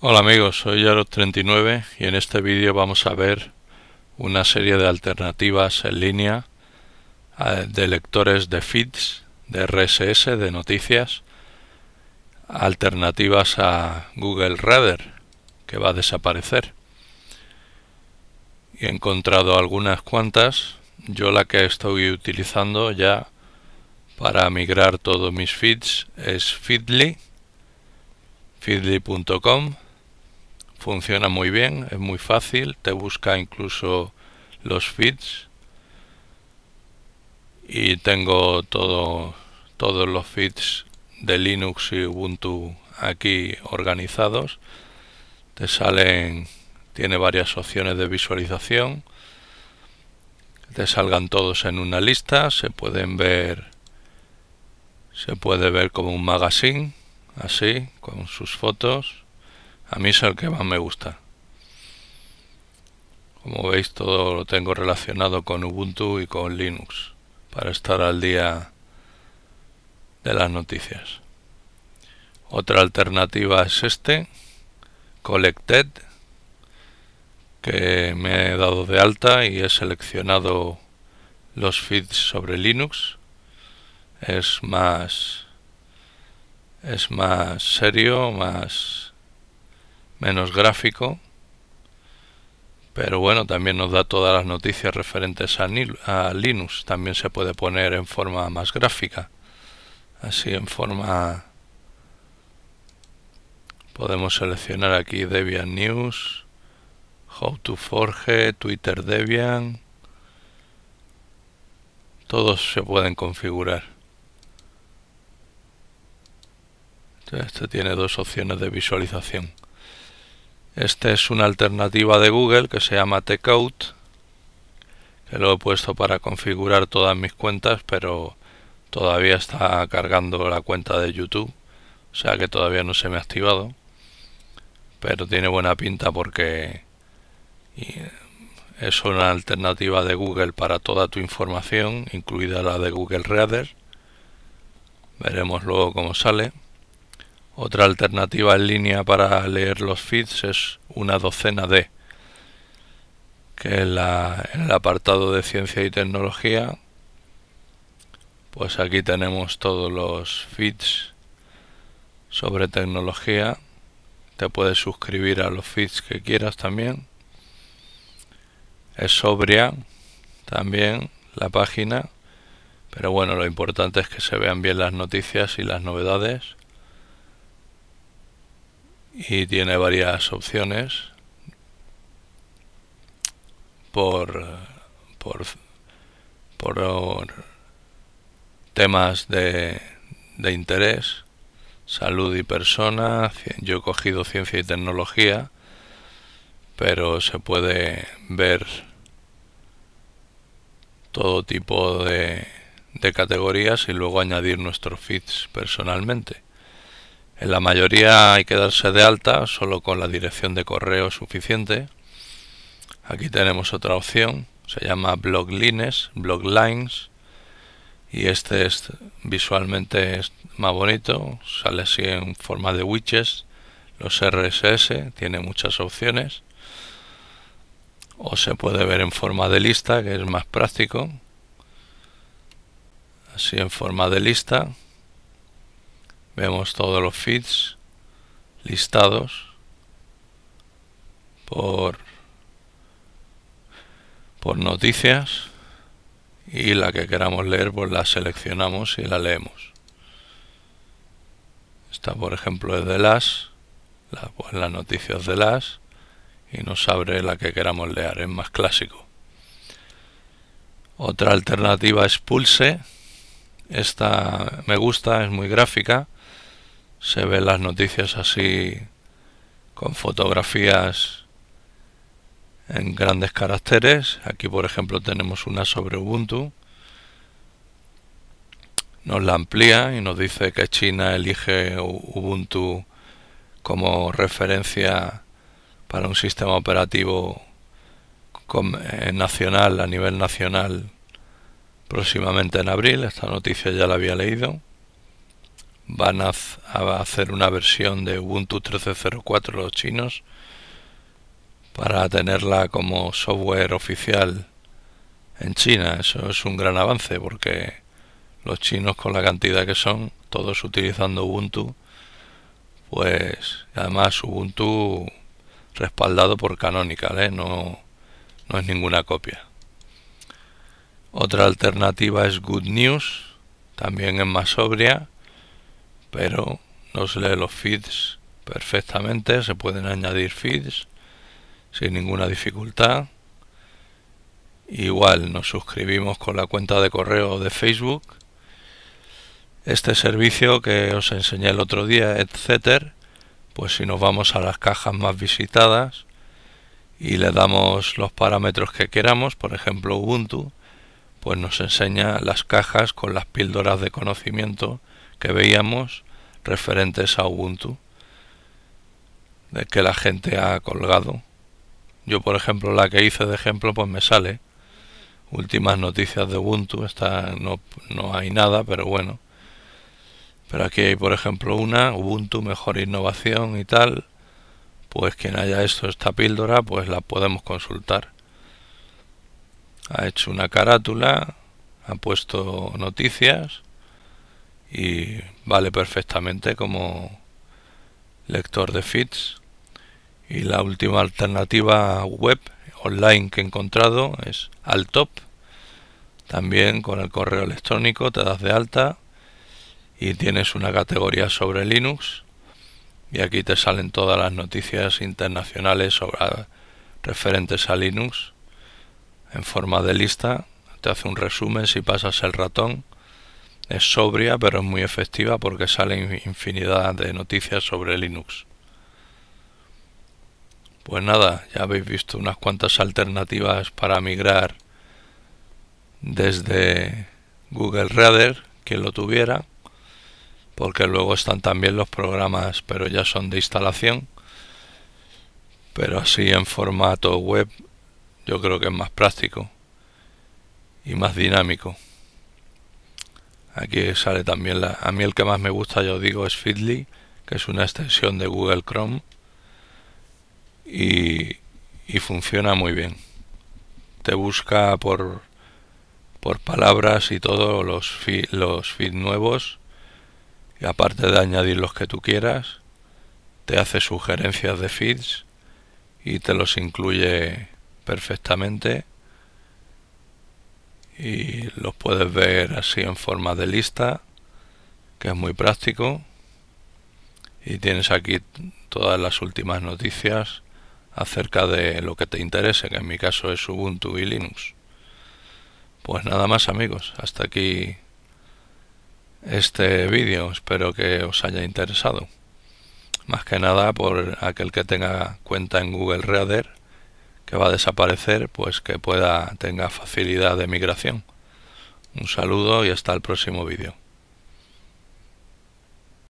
Hola amigos, soy Yaros39 y en este vídeo vamos a ver una serie de alternativas en línea eh, de lectores de feeds, de RSS, de noticias, alternativas a Google Reader, que va a desaparecer. Y he encontrado algunas cuantas, yo la que estoy utilizando ya para migrar todos mis feeds es Feedly, feedly.com funciona muy bien, es muy fácil, te busca incluso los feeds y tengo todos los feeds de Linux y Ubuntu aquí organizados. Te salen, tiene varias opciones de visualización. Te salgan todos en una lista, se pueden ver, se puede ver como un magazine, así, con sus fotos a mí es el que más me gusta. Como veis todo lo tengo relacionado con Ubuntu y con Linux para estar al día de las noticias. Otra alternativa es este, Collected, que me he dado de alta y he seleccionado los feeds sobre Linux. Es más es más serio, más menos gráfico, pero bueno, también nos da todas las noticias referentes a, a Linux, también se puede poner en forma más gráfica, así en forma... Podemos seleccionar aquí Debian News, How to Forge, Twitter Debian, todos se pueden configurar. Este tiene dos opciones de visualización. Este es una alternativa de Google que se llama TechOut, que lo he puesto para configurar todas mis cuentas, pero todavía está cargando la cuenta de YouTube, o sea que todavía no se me ha activado. Pero tiene buena pinta porque eh, es una alternativa de Google para toda tu información, incluida la de Google Reader. Veremos luego cómo sale. Otra alternativa en línea para leer los feeds es una docena de, que en el apartado de ciencia y tecnología, pues aquí tenemos todos los feeds sobre tecnología. Te puedes suscribir a los feeds que quieras también. Es sobria también la página. Pero bueno, lo importante es que se vean bien las noticias y las novedades y tiene varias opciones por por, por temas de, interés salud y persona yo he cogido ciencia y tecnología pero se puede ver todo tipo de, de categorías y luego añadir nuestros feeds personalmente en la mayoría hay que darse de alta solo con la dirección de correo suficiente. Aquí tenemos otra opción, se llama Bloglines, Bloglines y este es visualmente es más bonito, sale así en forma de widgets, los RSS, tiene muchas opciones o se puede ver en forma de lista que es más práctico así en forma de lista Vemos todos los feeds listados por, por noticias y la que queramos leer pues la seleccionamos y la leemos. Esta por ejemplo es de las, pues las noticias de las y nos abre la que queramos leer, es más clásico. Otra alternativa es Pulse, esta me gusta, es muy gráfica se ven las noticias así con fotografías en grandes caracteres. Aquí, por ejemplo, tenemos una sobre Ubuntu. Nos la amplía y nos dice que China elige Ubuntu como referencia para un sistema operativo eh, nacional a nivel nacional próximamente en abril. Esta noticia ya la había leído van a, hacer una versión de Ubuntu 13.04 los chinos para tenerla como software oficial en China. Eso es un gran avance porque los chinos con la cantidad que son, todos utilizando Ubuntu, pues además Ubuntu respaldado por Canonical, ¿eh? no, no es ninguna copia. Otra alternativa es Good News, también es más sobria pero nos lee los feeds perfectamente, se pueden añadir feeds sin ninguna dificultad. Igual nos suscribimos con la cuenta de correo de Facebook. Este servicio que os enseñé el otro día, etcétera, pues si nos vamos a las cajas más visitadas y le damos los parámetros que queramos, por ejemplo Ubuntu, pues nos enseña las cajas con las píldoras de conocimiento que veíamos referentes a Ubuntu, de que la gente ha colgado. Yo, por ejemplo, la que hice de ejemplo, pues me sale. Últimas noticias de Ubuntu, está, no, no hay nada, pero bueno. Pero aquí hay, por ejemplo, una, Ubuntu, mejor innovación y tal. Pues quien haya esto, esta píldora, pues la podemos consultar. Ha hecho una carátula, ha puesto noticias y vale perfectamente como lector de feeds. Y la última alternativa web online que he encontrado es Altop. También con el correo electrónico te das de alta y tienes una categoría sobre Linux. Y aquí te salen todas las noticias internacionales sobre, referentes a Linux en forma de lista. Te hace un resumen si pasas el ratón es sobria pero es muy efectiva porque sale infinidad de noticias sobre Linux. Pues nada, ya habéis visto unas cuantas alternativas para migrar desde Google Reader, quien lo tuviera, porque luego están también los programas, pero ya son de instalación. Pero así en formato web yo creo que es más práctico y más dinámico. Aquí sale también la... A mí el que más me gusta, yo digo, es Feedly, que es una extensión de Google Chrome y, funciona muy bien. Te busca por, por palabras y todo los, feeds nuevos y aparte de añadir los que tú quieras, te hace sugerencias de feeds y te los incluye perfectamente y los puedes ver así en forma de lista que es muy práctico y tienes aquí todas las últimas noticias acerca de lo que te interese que en mi caso es Ubuntu y Linux pues nada más amigos hasta aquí este vídeo espero que os haya interesado más que nada por aquel que tenga cuenta en Google Reader que va a desaparecer, pues que pueda tenga facilidad de migración. Un saludo y hasta el próximo vídeo.